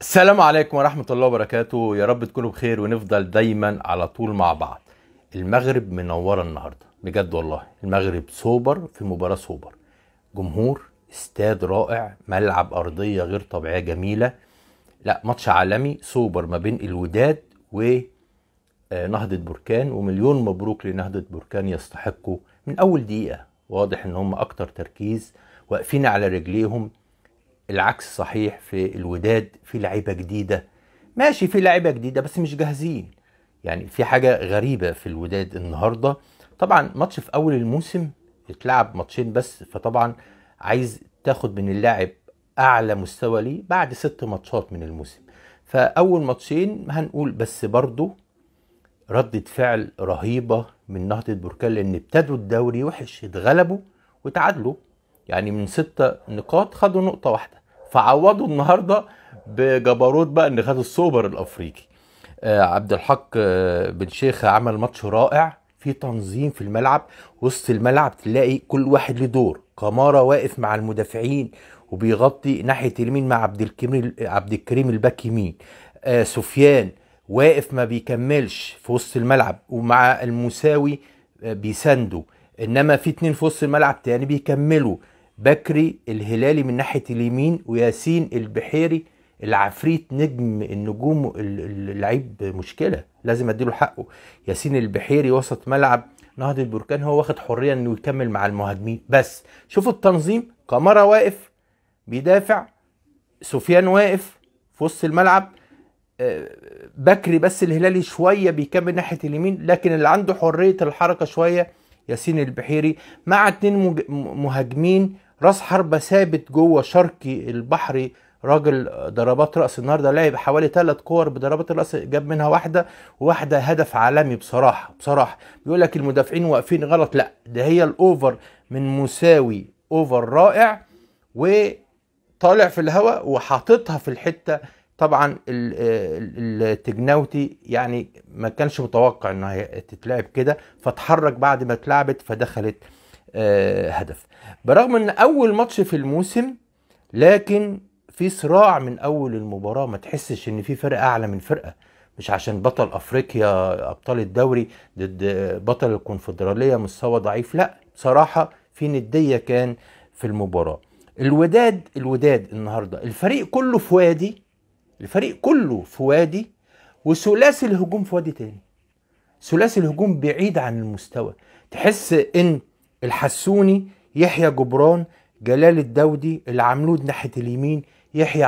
السلام عليكم ورحمة الله وبركاته يا رب تكونوا بخير ونفضل دايما على طول مع بعض المغرب منورة النهاردة بجد والله المغرب سوبر في مباراة سوبر جمهور استاد رائع ملعب أرضية غير طبيعية جميلة لا ماتش عالمي سوبر ما بين الوداد ونهضة آه، بركان ومليون مبروك لنهضة بركان يستحقوا من أول دقيقة واضح إن هم أكتر تركيز واقفين على رجليهم العكس صحيح في الوداد في لعيبه جديده ماشي في لعيبه جديده بس مش جاهزين يعني في حاجه غريبه في الوداد النهارده طبعا ماتش في اول الموسم اتلعب ماتشين بس فطبعا عايز تاخد من اللاعب اعلى مستوى ليه بعد ست ماتشات من الموسم فاول ماتشين هنقول بس برضه ردة فعل رهيبة من نهضة بركان لأن ابتدوا الدوري وحش اتغلبوا وتعادلوا يعني من ستة نقاط خدوا نقطة واحدة فعوضوا النهارده بجبروت بقى ان خد السوبر الافريقي آه عبد الحق آه بن شيخ عمل ماتش رائع في تنظيم في الملعب وسط الملعب تلاقي كل واحد له دور كمارة واقف مع المدافعين وبيغطي ناحية اليمين مع عبد الكريم عبد الكريم الباك يمين آه سفيان واقف ما بيكملش في وسط الملعب ومع المساوي آه بيساندوا انما في اتنين في وسط الملعب تاني بيكملوا بكري الهلالي من ناحيه اليمين وياسين البحيري العفريت نجم النجوم اللعيب مشكله لازم اديله حقه ياسين البحيري وسط ملعب نهضه البركان هو واخد حريه انه يكمل مع المهاجمين بس شوفوا التنظيم كامارا واقف بيدافع سفيان واقف في وسط الملعب آه، بكري بس الهلالي شويه بيكمل ناحيه اليمين لكن اللي عنده حريه الحركه شويه ياسين البحيري مع اتنين مهاجمين راس حربة ثابت جوه شرقي البحري راجل ضربات راس النهارده لعب حوالي ثلاث كور بضربات الراس جاب منها واحده وواحده هدف عالمي بصراحه بصراحه بيقول لك المدافعين واقفين غلط لا ده هي الاوفر من مساوي اوفر رائع وطالع في الهواء وحاططها في الحته طبعا التجناوتي يعني ما كانش متوقع انها تتلعب كده فتحرك بعد ما اتلعبت فدخلت آه، هدف برغم ان اول ماتش في الموسم لكن في صراع من اول المباراه ما تحسش ان في فرقه اعلى من فرقه مش عشان بطل افريقيا ابطال الدوري ضد بطل الكونفدراليه مستوى ضعيف لا بصراحه في نديه كان في المباراه الوداد الوداد النهارده الفريق كله في وادي الفريق كله في وادي وثلاثي الهجوم في وادي تاني ثلاثي الهجوم بعيد عن المستوى تحس ان الحسوني يحيى جبران جلال الدودي العملود ناحيه اليمين يحيى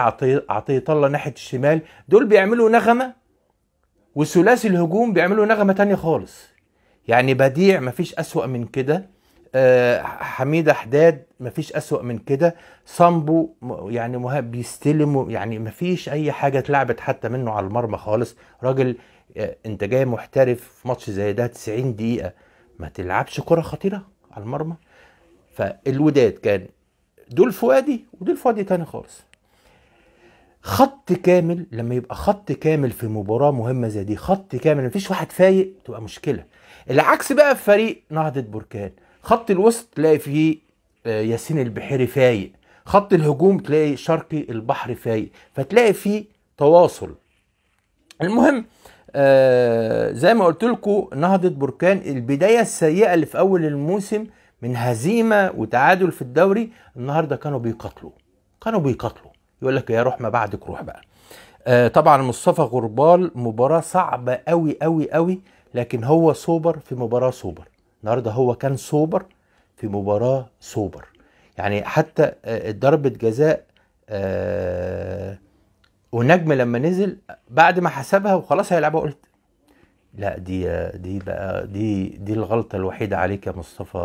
عطيه الله ناحيه الشمال دول بيعملوا نغمه وثلاثي الهجوم بيعملوا نغمه تانية خالص يعني بديع مفيش اسوأ من كده أه حميدة حداد مفيش أسوأ من كده صامبو يعني مهاب بيستلم يعني مفيش أي حاجة اتلعبت حتى منه على المرمى خالص راجل آه، أنت جاي محترف في ماتش زي ده 90 دقيقة ما تلعبش كرة خطيرة على المرمى فالوداد كان دول فؤادي ودول فؤادي تاني خالص خط كامل لما يبقى خط كامل في مباراه مهمه زي دي خط كامل مفيش واحد فايق تبقى مشكله العكس بقى في فريق نهضه بركان خط الوسط تلاقي فيه آه، ياسين البحيري فايق خط الهجوم تلاقي شرقي البحر فايق فتلاقي فيه تواصل المهم آه زي ما قلت لكم نهضه بركان البدايه السيئه اللي في اول الموسم من هزيمه وتعادل في الدوري النهارده كانوا بيقاتلوا كانوا بيقاتلوا يقول لك يا روح ما بعدك روح بقى آه طبعا مصطفى غربال مباراه صعبه قوي قوي قوي لكن هو سوبر في مباراه سوبر النهارده هو كان سوبر في مباراه سوبر يعني حتى آه، ضربه آه جزاء آه ونجم لما نزل بعد ما حسبها وخلاص هيلعبها قلت لا دي دي بقى دي دي الغلطه الوحيده عليك يا مصطفى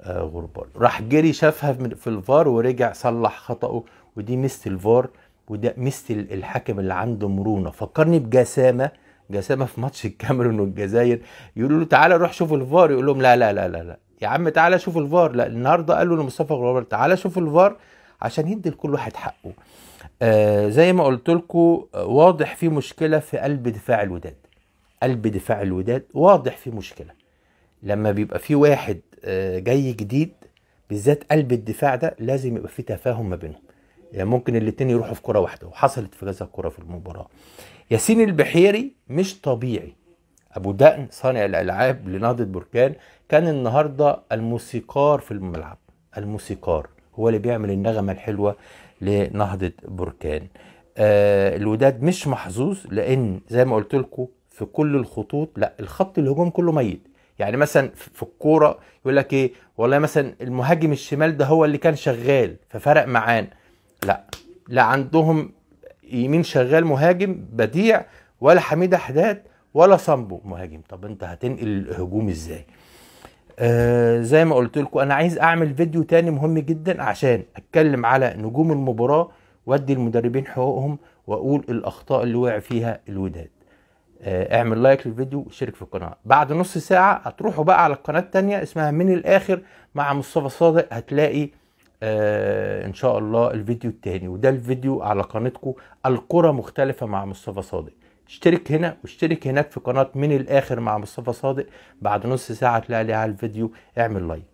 آه، غربال راح جري شافها في الفار ورجع صلح خطأه ودي ميزه الفار وده ميزه الحكم اللي عنده مرونه فكرني بجسامه جسامه في ماتش الكاميرون والجزائر يقولوا له تعالى روح شوف الفار يقول لهم لا لا لا لا لا يا عم تعالى شوف الفار لا النهارده قالوا لمصطفى غربال تعالى شوف الفار عشان يدي لكل واحد حقه آه، زي ما قلت لكم آه، واضح في مشكله في قلب دفاع الوداد قلب دفاع الوداد واضح في مشكله لما بيبقى في واحد آه، جاي جديد بالذات قلب الدفاع ده لازم يبقى في تفاهم ما بينهم يعني ممكن الاتنين يروحوا في كره واحده وحصلت في كذا كره في المباراه ياسين البحيري مش طبيعي ابو دقن صانع الالعاب لنهضه بركان كان النهارده الموسيقار في الملعب الموسيقار هو اللي بيعمل النغمه الحلوه لنهضة بركان آه، الوداد مش محظوظ لان زي ما قلت لكم في كل الخطوط لا الخط الهجوم كله ميت يعني مثلا في الكوره يقول لك ايه والله مثلا المهاجم الشمال ده هو اللي كان شغال ففرق معانا لا لا عندهم يمين شغال مهاجم بديع ولا حميد حداد ولا صامبو مهاجم طب انت هتنقل الهجوم ازاي آه زي ما قلت لكم انا عايز اعمل فيديو تاني مهم جدا عشان اتكلم على نجوم المباراه وادي المدربين حقوقهم واقول الاخطاء اللي وقع فيها الوداد آه اعمل لايك للفيديو وشارك في القناه بعد نص ساعه هتروحوا بقى على القناه التانية اسمها من الاخر مع مصطفى صادق هتلاقي آه ان شاء الله الفيديو التاني وده الفيديو على قناتكم الكره مختلفه مع مصطفى صادق اشترك هنا واشترك هناك في قناة من الآخر مع مصطفى صادق بعد نص ساعة تلاقي عليها الفيديو اعمل لايك